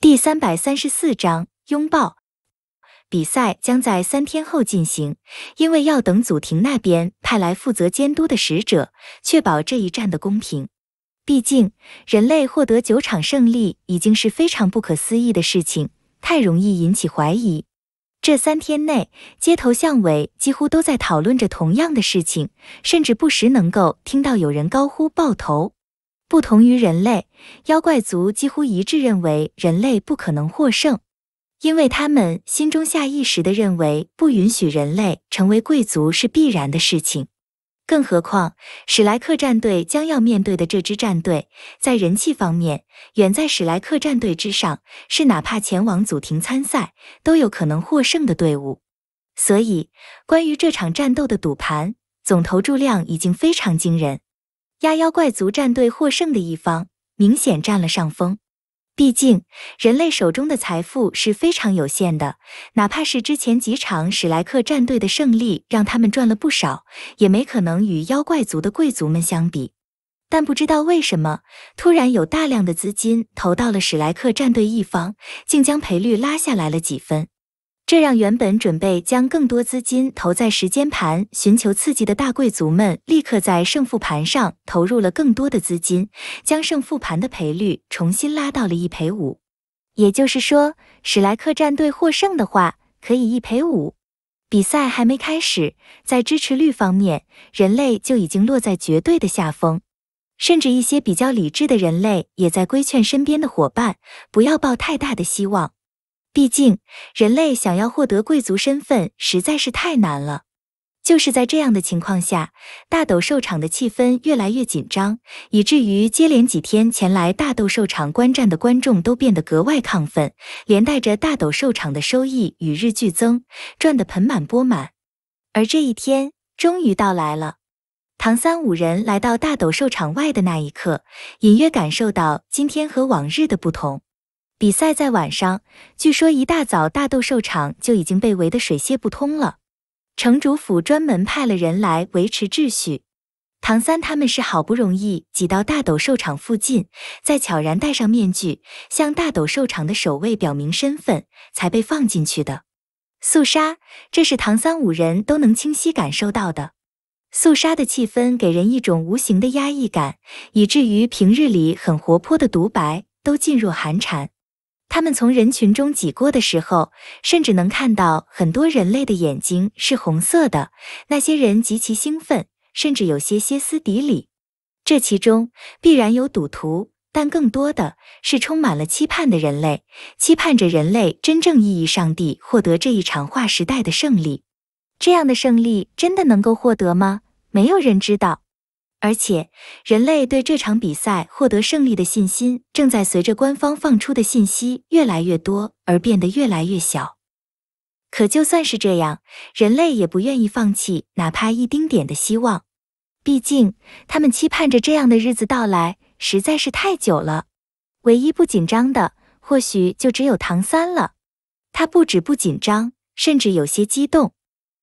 第三百三十四章拥抱。比赛将在三天后进行，因为要等祖庭那边派来负责监督的使者，确保这一战的公平。毕竟，人类获得九场胜利已经是非常不可思议的事情，太容易引起怀疑。这三天内，街头巷尾几乎都在讨论着同样的事情，甚至不时能够听到有人高呼“爆头”。不同于人类，妖怪族几乎一致认为人类不可能获胜，因为他们心中下意识的认为不允许人类成为贵族是必然的事情。更何况史莱克战队将要面对的这支战队，在人气方面远在史莱克战队之上，是哪怕前往祖庭参赛都有可能获胜的队伍。所以，关于这场战斗的赌盘总投注量已经非常惊人。压妖怪族战队获胜的一方明显占了上风，毕竟人类手中的财富是非常有限的，哪怕是之前几场史莱克战队的胜利让他们赚了不少，也没可能与妖怪族的贵族们相比。但不知道为什么，突然有大量的资金投到了史莱克战队一方，竟将赔率拉下来了几分。这让原本准备将更多资金投在时间盘寻求刺激的大贵族们，立刻在胜负盘上投入了更多的资金，将胜负盘的赔率重新拉到了一赔五。也就是说，史莱克战队获胜的话，可以一赔五。比赛还没开始，在支持率方面，人类就已经落在绝对的下风，甚至一些比较理智的人类也在规劝身边的伙伴不要抱太大的希望。毕竟，人类想要获得贵族身份实在是太难了。就是在这样的情况下，大斗兽场的气氛越来越紧张，以至于接连几天前来大斗兽场观战的观众都变得格外亢奋，连带着大斗兽场的收益与日俱增，赚得盆满钵满。而这一天终于到来了，唐三五人来到大斗兽场外的那一刻，隐约感受到今天和往日的不同。比赛在晚上，据说一大早大斗兽场就已经被围得水泄不通了。城主府专门派了人来维持秩序。唐三他们是好不容易挤到大斗兽场附近，再悄然戴上面具，向大斗兽场的守卫表明身份，才被放进去的。肃杀，这是唐三五人都能清晰感受到的肃杀的气氛，给人一种无形的压抑感，以至于平日里很活泼的独白都噤若寒蝉。他们从人群中挤过的时候，甚至能看到很多人类的眼睛是红色的。那些人极其兴奋，甚至有些歇斯底里。这其中必然有赌徒，但更多的是充满了期盼的人类，期盼着人类真正意义上地获得这一场划时代的胜利。这样的胜利真的能够获得吗？没有人知道。而且，人类对这场比赛获得胜利的信心正在随着官方放出的信息越来越多而变得越来越小。可就算是这样，人类也不愿意放弃哪怕一丁点的希望，毕竟他们期盼着这样的日子到来实在是太久了。唯一不紧张的，或许就只有唐三了。他不止不紧张，甚至有些激动。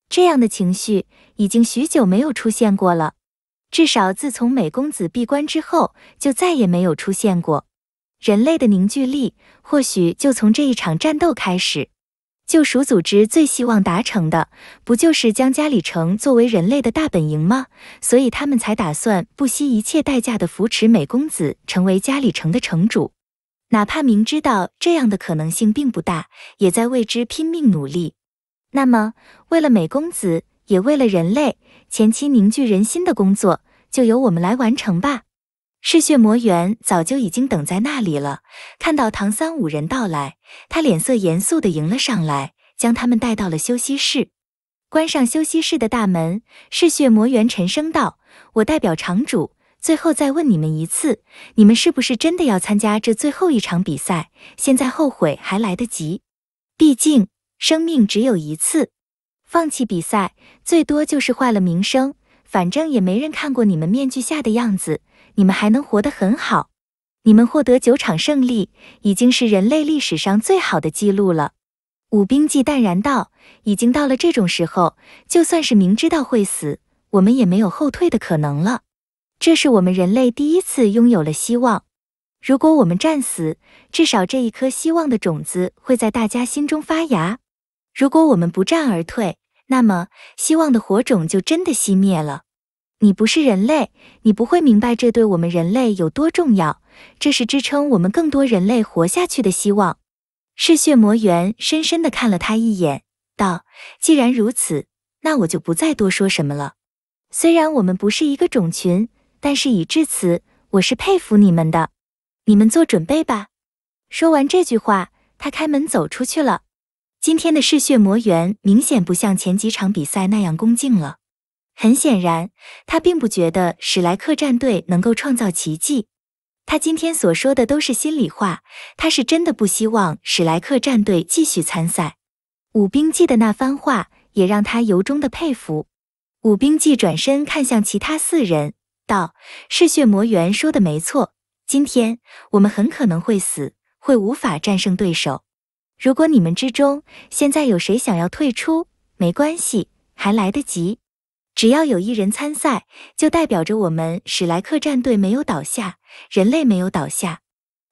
这样的情绪已经许久没有出现过了。至少自从美公子闭关之后，就再也没有出现过。人类的凝聚力，或许就从这一场战斗开始。救赎组织最希望达成的，不就是将加里城作为人类的大本营吗？所以他们才打算不惜一切代价的扶持美公子成为加里城的城主，哪怕明知道这样的可能性并不大，也在为之拼命努力。那么，为了美公子，也为了人类，前期凝聚人心的工作。就由我们来完成吧。嗜血魔猿早就已经等在那里了，看到唐三五人到来，他脸色严肃的迎了上来，将他们带到了休息室，关上休息室的大门。嗜血魔猿沉声道：“我代表场主，最后再问你们一次，你们是不是真的要参加这最后一场比赛？现在后悔还来得及，毕竟生命只有一次，放弃比赛最多就是坏了名声。”反正也没人看过你们面具下的样子，你们还能活得很好。你们获得九场胜利，已经是人类历史上最好的记录了。武兵纪淡然道：“已经到了这种时候，就算是明知道会死，我们也没有后退的可能了。这是我们人类第一次拥有了希望。如果我们战死，至少这一颗希望的种子会在大家心中发芽；如果我们不战而退，”那么，希望的火种就真的熄灭了。你不是人类，你不会明白这对我们人类有多重要。这是支撑我们更多人类活下去的希望。嗜血魔猿深深地看了他一眼，道：“既然如此，那我就不再多说什么了。虽然我们不是一个种群，但是已至此，我是佩服你们的。你们做准备吧。”说完这句话，他开门走出去了。今天的嗜血魔猿明显不像前几场比赛那样恭敬了。很显然，他并不觉得史莱克战队能够创造奇迹。他今天所说的都是心里话，他是真的不希望史莱克战队继续参赛。武冰记的那番话也让他由衷的佩服。武冰记转身看向其他四人，道：“嗜血魔猿说的没错，今天我们很可能会死，会无法战胜对手。”如果你们之中现在有谁想要退出，没关系，还来得及。只要有一人参赛，就代表着我们史莱克战队没有倒下，人类没有倒下。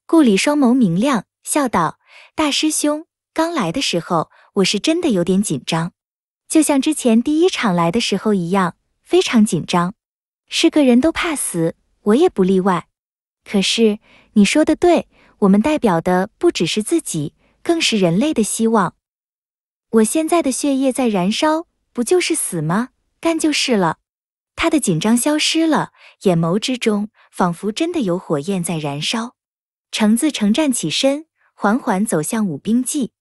顾里双眸明亮，笑道：“大师兄，刚来的时候我是真的有点紧张，就像之前第一场来的时候一样，非常紧张。是个人都怕死，我也不例外。可是你说的对，我们代表的不只是自己。”更是人类的希望。我现在的血液在燃烧，不就是死吗？干就是了。他的紧张消失了，眼眸之中仿佛真的有火焰在燃烧。橙子橙站起身，缓缓走向武冰记。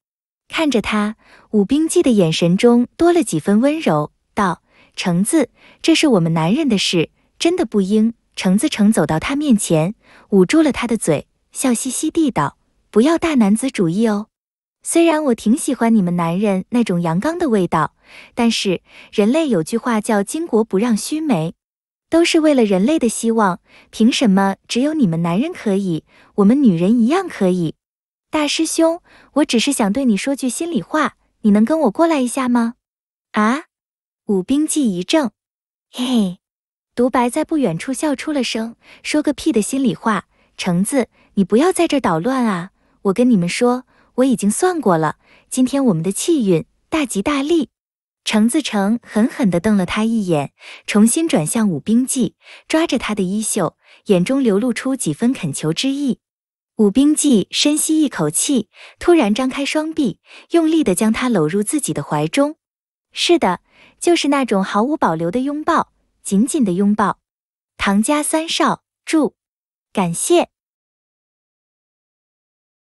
看着他，武冰记的眼神中多了几分温柔，道：“橙子，这是我们男人的事，真的不应。”橙子橙走到他面前，捂住了他的嘴，笑嘻嘻地道：“不要大男子主义哦。”虽然我挺喜欢你们男人那种阳刚的味道，但是人类有句话叫“巾帼不让须眉”，都是为了人类的希望，凭什么只有你们男人可以？我们女人一样可以。大师兄，我只是想对你说句心里话，你能跟我过来一下吗？啊？武兵记一怔，嘿嘿，独白在不远处笑出了声，说个屁的心里话！橙子，你不要在这捣乱啊！我跟你们说。我已经算过了，今天我们的气运大吉大利。程自成狠狠地瞪了他一眼，重新转向武冰纪，抓着他的衣袖，眼中流露出几分恳求之意。武冰纪深吸一口气，突然张开双臂，用力地将他搂入自己的怀中。是的，就是那种毫无保留的拥抱，紧紧的拥抱。唐家三少，祝，感谢。